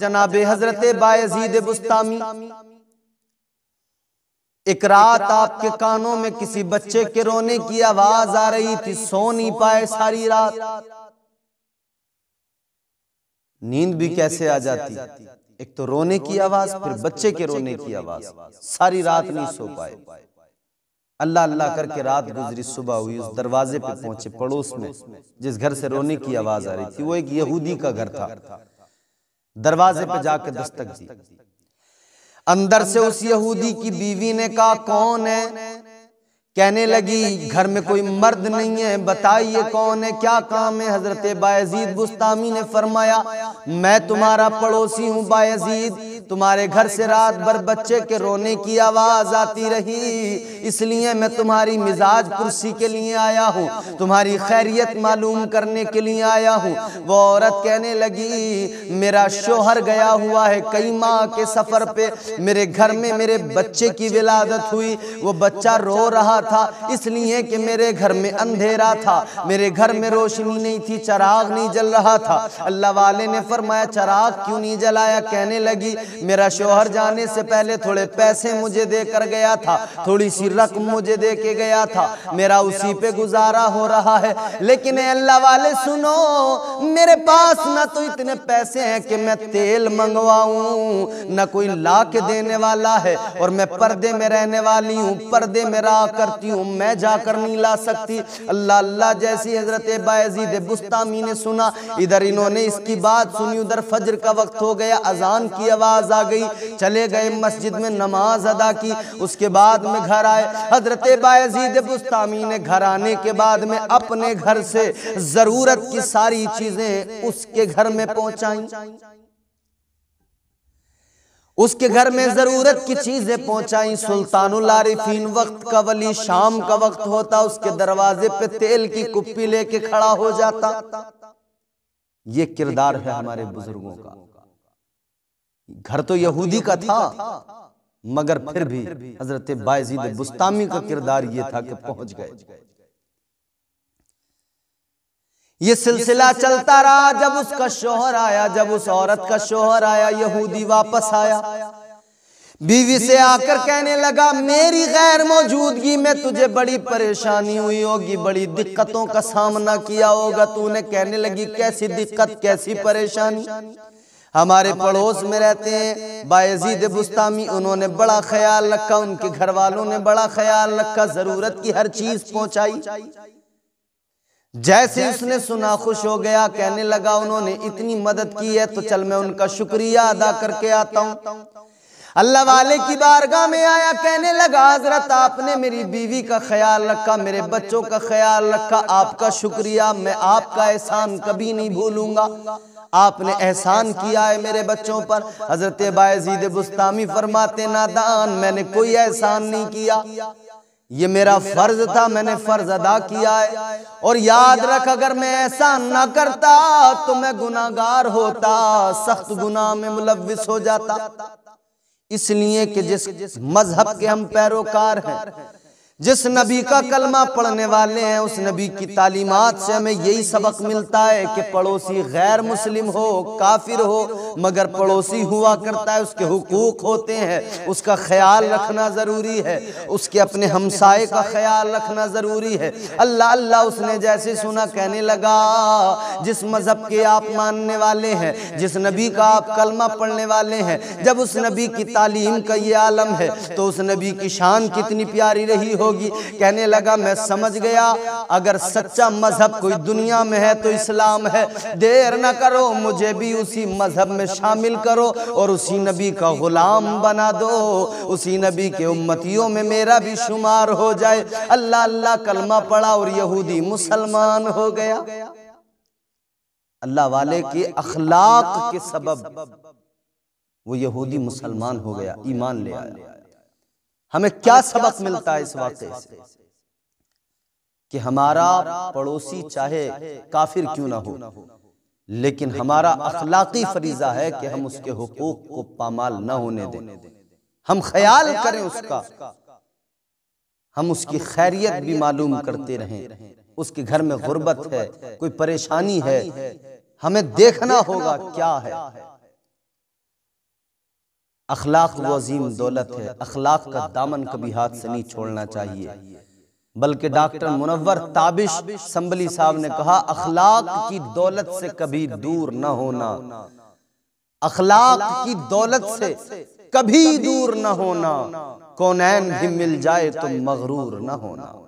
जनाब हजरत बायजीद बुस्तामी एक रात आपके कानों में किसी बच्चे के रोने की आवाज आ रही थी सो नहीं पाए सारी रात नींद भी कैसे आ जाती एक तो रोने की आवाज फिर बच्चे के रोने की आवाज सारी रात नहीं सो पाए अल्लाह अल्लाह करके रात गुजरी सुबह हुई उस दरवाजे पे पहुंचे पड़ोस में जिस घर से रोने की आवाज आ रही थी वो एक यहूदी का घर था दरवाजे पर जाकर दस्तक दी अंदर से उस यहूदी की बीवी ने कहा कौन है कहने लगी घर में कोई मर्द नहीं है बताइए कौन है क्या काम है हजरत बायजीद बुस्तामी ने फरमाया मैं तुम्हारा पड़ोसी हूँ बायजीद तुम्हारे घर से रात भर बच्चे के रोने की आवाज आती रही इसलिए मैं तुम्हारी मिजाज कुर्सी के लिए आया हूँ तुम्हारी खैरियत मालूम करने के लिए आया हूँ वो औरत कहने लगी मेरा शोहर गया हुआ है कई माह के सफर पे मेरे घर में मेरे बच्चे की विलादत हुई वो बच्चा रो रहा था इसलिए कि मेरे घर में अंधेरा था मेरे घर में रोशनी नहीं थी चराग नहीं जल रहा था अल्लाह वाले ने फरमाया चराग क्यों नहीं जलाया कहने लगी मेरा शोहर जाने से पहले थोड़े पैसे मुझे दे कर गया था थोड़ी सी रकम मुझे दे के गया था मेरा उसी पे गुजारा हो रहा है लेकिन अल्लाह वाले सुनो मेरे पास ना तो इतने पैसे हैं कि मैं तेल मंगवाऊ ना कोई ला के देने वाला है और मैं पर्दे में रहने वाली हूँ पर्दे में रहा करती हूँ मैं जाकर नहीं ला सकती अल्लाह अल्लाह जैसी हजरत बाजीद बुस्तामी ने सुना इधर इन्होंने इसकी बात सुनी उधर फजर का वक्त हो गया अजान की आवाज़ आवाज़ आ गई चले गए मस्जिद में नमाज अदा की उसके बाद में घर आए हजरत बाजीद बुस्तामी ने घर आने के बाद में अपने घर से ज़रूरत की सारी चीज़ें उसके घर में पहुंचाई उसके घर में ज़रूरत की चीज़ें पहुंचाई सुल्तानुल आरिफीन वक्त का वली शाम का वक्त होता उसके दरवाजे पे तेल की कुप्पी लेके खड़ा हो जाता ये किरदार है हमारे बुजुर्गों का तो घर तो यहूदी का था मगर फिर भी हजरत बायजीद बुस्तामी का किरदार ये था कि पहुंच गए ये सिलसिला चलता रहा जब उसका शोहर आया जब उस औरत का शोहर आया यहूदी वापस आया बीवी से आकर कहने लगा मेरी गैर मौजूदगी में तुझे बड़ी परेशानी हुई होगी बड़ी दिक्कतों का सामना किया होगा तूने कहने लगी कैसी दिक्कत कैसी परेशानी हमारे पड़ोस में रहते हैं बायजीद बुस्तामी उन्होंने बड़ा ख्याल रखा उनके घर वालों ने बड़ा ख्याल रखा जरूरत की हर चीज पहुंचाई जैसे उसने सुना खुश हो गया कहने लगा उन्होंने इतनी मदद की है तो चल मैं तो उनका शुक्रिया अदा करके आता हूँ अल्लाह वाले की बारगाह में आया कहने लगा हजरत आपने मेरी बीवी का ख्याल रखा मेरे बच्चों का ख्याल रखा आपका शुक्रिया मैं आपका एहसान कभी नहीं भूलूंगा आपने एहसान किया है मेरे बच्चों पर हजरत बायजीद बुस्तामी फरमाते नादान मैंने कोई एहसान नहीं किया ये मेरा फर्ज था मैंने फर्ज अदा किया है और याद रख अगर मैं ऐसा ना करता तो मैं गुनागार होता सख्त गुनाह में मुलविस हो जाता इसलिए कि जिस मजहब के हम पैरोकार हैं जिस नबी का कलमा पढ़ने वाले हैं उस नबी की तालीमत से हमें यही सबक मिलता है कि पड़ोसी गैर मुस्लिम हो काफिर हो मगर पड़ोसी हुआ करता है उसके हकूक होते हैं उसका ख्याल रखना ज़रूरी है उसके अपने हमसाए का ख्याल रखना ज़रूरी है अल्लाह अल्लाह उसने जैसे सुना कहने लगा जिस मज़हब के आप मानने वाले हैं जिस नबी का आप कलमा पढ़ने वाले हैं जब उस नबी की तालीम का ये आलम है तो उस नबी की शान कितनी प्यारी रही हो होगी कहने लगा मैं समझ गया अगर सच्चा मजहब कोई दुनिया में है तो इस्लाम है देर न करो मुझे भी उसी मजहब में शामिल करो और उसी नबी का गुलाम बना दो उसी नबी के उम्मतियों में मेरा भी शुमार हो जाए अल्लाह अल्लाह कलमा पड़ा और यहूदी मुसलमान हो गया अल्लाह वाले के अखलाक के सबब वो यहूदी मुसलमान हो गया ईमान ले आया हमें क्या सबक मिलता है इस वाक्य से कि हमारा पड़ोसी चाहे काफिर क्यों ना हो लेकिन हमारा अखलाकी फरीजा है कि हम उसके हकूक को पामाल ना होने दें हम ख्याल करें उसका हम उसकी खैरियत भी मालूम करते रहें उसके घर में गुर्बत है कोई परेशानी है हमें देखना होगा क्या है अखलाक वो अजीम दौलत है अखलाक का दामन कभी हाथ से नहीं छोड़ना चाहिए बल्कि डॉक्टर मुनवर ताबिश संबली साहब ने कहा अखलाक की दौलत से कभी दूर न होना अखलाक की दौलत से कभी दूर न होना कौनैन भी मिल जाए तो मगरूर न होना